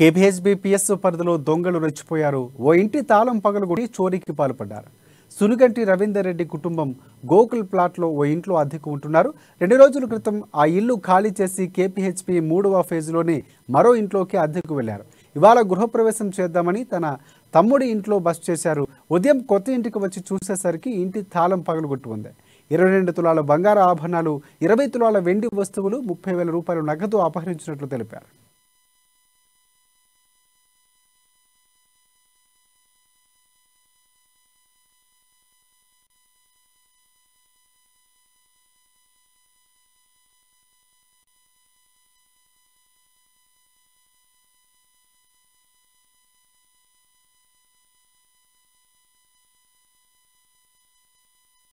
కేబీహెచ్బీపీఎస్ పరిధిలో దొంగలు రెచ్చిపోయారు ఓ ఇంటి తాళం పగలగొట్టి చోరీకి పాల్పడ్డారు సునుగంటి రవీందర్ రెడ్డి కుటుంబం గోకుల్ ప్లాట్లో ఓ ఇంట్లో అద్దెకు ఉంటున్నారు రెండు రోజుల క్రితం ఆ ఇల్లు ఖాళీ చేసి కేపీహెచ్పి మూడవ ఫేజ్లోని మరో ఇంట్లోకి అద్దెకు వెళ్లారు ఇవాళ గృహప్రవేశం చేద్దామని తన తమ్ముడి ఇంట్లో బస్ చేశారు ఉదయం కొత్త ఇంటికి వచ్చి చూసేసరికి ఇంటి తాళం పగలగొట్టు ఉంది ఇరవై రెండు తులాల బంగారు ఆభరణాలు ఇరవై తులాల వెండి వస్తువులు ముప్పై వేల రూపాయలు నగదు అపహరించినట్లు తెలిపారు